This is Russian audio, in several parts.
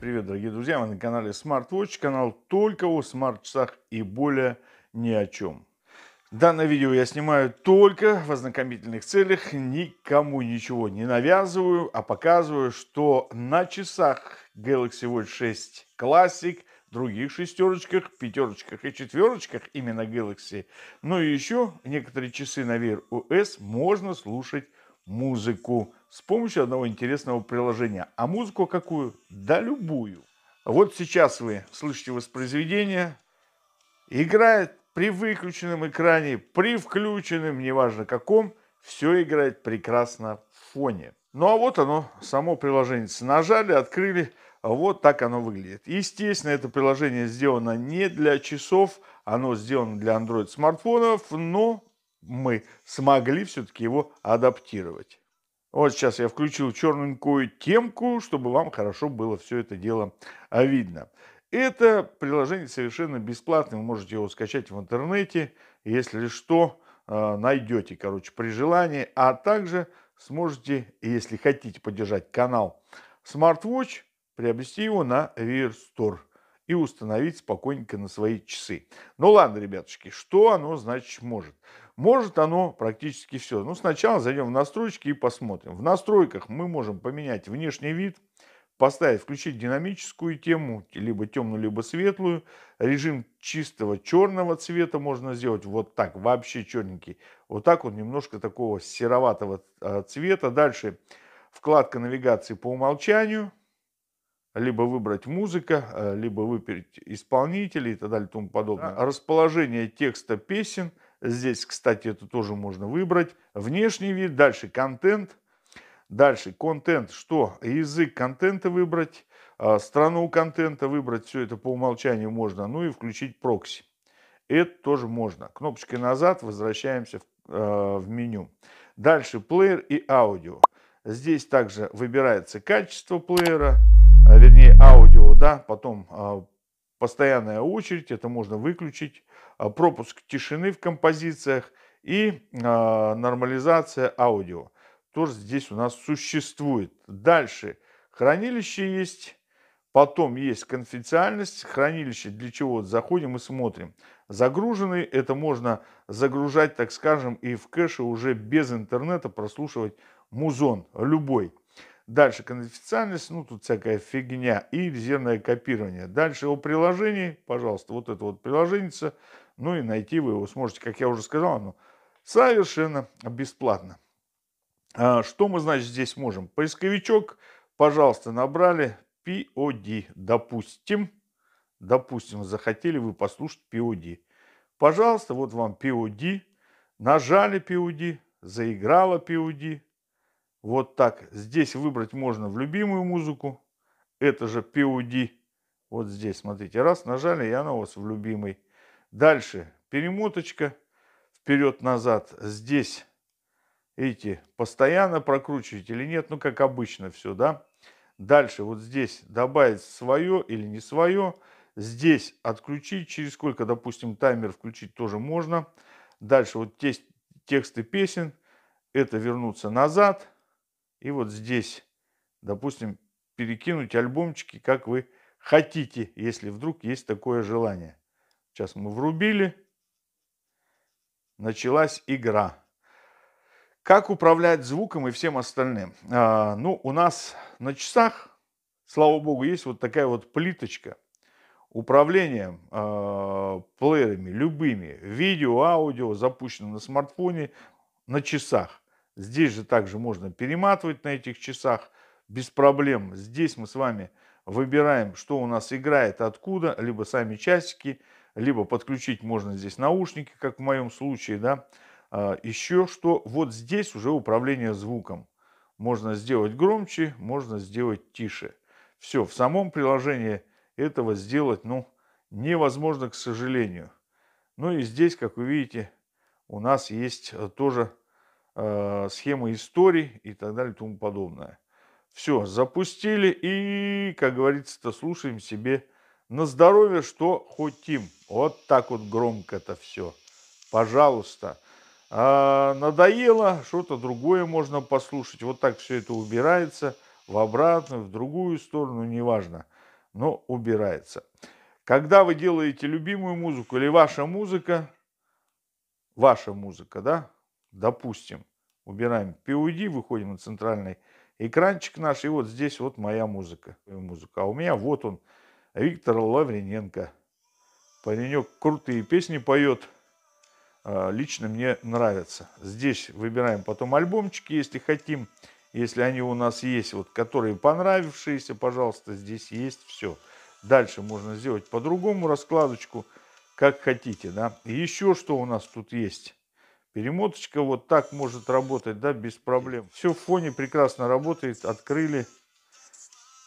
привет, дорогие друзья! Мы на канале SmartWatch, канал только о смарт-часах и более ни о чем. Данное видео я снимаю только в ознакомительных целях, никому ничего не навязываю, а показываю, что на часах Galaxy Watch 6 Classic, других шестерочках, пятерочках и четверочках именно Galaxy, ну и еще некоторые часы на Wear OS можно слушать музыку с помощью одного интересного приложения. А музыку какую? Да любую. Вот сейчас вы слышите воспроизведение. Играет при выключенном экране, при включенном, неважно каком, все играет прекрасно в фоне. Ну а вот оно, само приложение. Нажали, открыли, вот так оно выглядит. Естественно, это приложение сделано не для часов, оно сделано для Android смартфонов, но мы смогли все-таки его адаптировать. Вот сейчас я включил черненькую темку, чтобы вам хорошо было все это дело а, видно. Это приложение совершенно бесплатное, вы можете его скачать в интернете, если что, а, найдете, короче, при желании. А также сможете, если хотите поддержать канал SmartWatch, приобрести его на VR Store и установить спокойненько на свои часы. Ну ладно, ребятушки, что оно значит может? Может оно практически все. Ну, сначала зайдем в настройки и посмотрим. В настройках мы можем поменять внешний вид, поставить, включить динамическую тему, либо темную, либо светлую. Режим чистого черного цвета можно сделать вот так, вообще черненький. Вот так вот немножко такого сероватого а, цвета. Дальше вкладка навигации по умолчанию. Либо выбрать музыка, а, либо выбрать исполнителей и так далее и тому подобное. Расположение текста песен – Здесь, кстати, это тоже можно выбрать. Внешний вид, дальше контент. Дальше контент, что? Язык контента выбрать, а, страну контента выбрать, все это по умолчанию можно. Ну и включить прокси. Это тоже можно. Кнопочкой назад возвращаемся в, э, в меню. Дальше плеер и аудио. Здесь также выбирается качество плеера, а, вернее аудио, да, потом постоянная очередь, это можно выключить, а, пропуск тишины в композициях и а, нормализация аудио. Тоже здесь у нас существует. Дальше хранилище есть, потом есть конфиденциальность, хранилище для чего заходим и смотрим. Загруженный, это можно загружать, так скажем, и в кэше уже без интернета прослушивать музон любой. Дальше конфиденциальность, ну тут всякая фигня и резервное копирование. Дальше о приложении, пожалуйста, вот это вот приложение, ну и найти вы его сможете, как я уже сказал, оно совершенно бесплатно. А, что мы, значит, здесь можем? Поисковичок, пожалуйста, набрали POD, допустим, допустим, захотели вы послушать POD. Пожалуйста, вот вам POD, нажали POD, заиграла POD, вот так. Здесь выбрать можно в любимую музыку. Это же POD. Вот здесь, смотрите, раз нажали, и она у вас в любимой. Дальше перемоточка вперед-назад. Здесь, видите, постоянно прокручиваете или нет, ну как обычно все, да. Дальше вот здесь добавить свое или не свое. Здесь отключить, через сколько, допустим, таймер включить тоже можно. Дальше вот здесь тексты песен. Это вернуться назад. И вот здесь, допустим, перекинуть альбомчики, как вы хотите, если вдруг есть такое желание. Сейчас мы врубили. Началась игра. Как управлять звуком и всем остальным? А, ну, у нас на часах, слава богу, есть вот такая вот плиточка управлением э, а, плеерами любыми, видео, аудио, запущено на смартфоне, на часах. Здесь же также можно перематывать на этих часах без проблем. Здесь мы с вами выбираем, что у нас играет, откуда, либо сами часики, либо подключить можно здесь наушники, как в моем случае, да. А, еще что, вот здесь уже управление звуком. Можно сделать громче, можно сделать тише. Все, в самом приложении этого сделать, ну, невозможно, к сожалению. Ну и здесь, как вы видите, у нас есть э, тоже Э, схемы историй и так далее и тому подобное. Все, запустили и, как говорится-то, слушаем себе на здоровье, что хотим. Вот так вот громко-то все. Пожалуйста. А, надоело, что-то другое можно послушать. Вот так все это убирается в обратную, в другую сторону, неважно. Но убирается. Когда вы делаете любимую музыку или ваша музыка, ваша музыка, да, допустим, убираем PUD, выходим на центральный экранчик наш, и вот здесь вот моя музыка. музыка. А у меня вот он, Виктор Лавриненко. Паренек крутые песни поет, а, лично мне нравится. Здесь выбираем потом альбомчики, если хотим. Если они у нас есть, вот которые понравившиеся, пожалуйста, здесь есть все. Дальше можно сделать по-другому раскладочку, как хотите. Да? еще что у нас тут есть. Перемоточка вот так может работать, да, без проблем. Все в фоне прекрасно работает, открыли.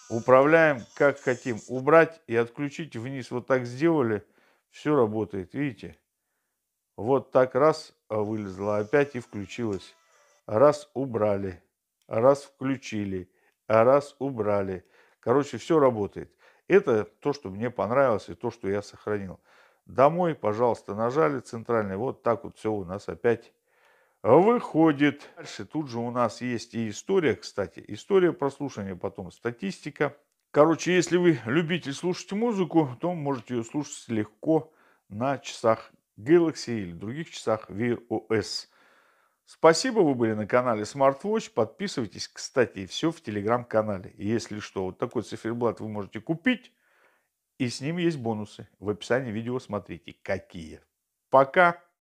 Управляем как хотим. Убрать и отключить вниз вот так сделали, все работает, видите? Вот так раз а, вылезла опять и включилась. Раз убрали, раз включили, раз убрали. Короче, все работает. Это то, что мне понравилось и то, что я сохранил. Домой, пожалуйста, нажали центральный. Вот так вот все у нас опять выходит. Дальше тут же у нас есть и история, кстати. История прослушивания, потом статистика. Короче, если вы любитель слушать музыку, то можете ее слушать легко на часах Galaxy или других часах Wear OS. Спасибо, вы были на канале SmartWatch. Подписывайтесь, кстати, все в телеграм-канале. Если что, вот такой циферблат вы можете купить и с ним есть бонусы. В описании видео смотрите, какие. Пока!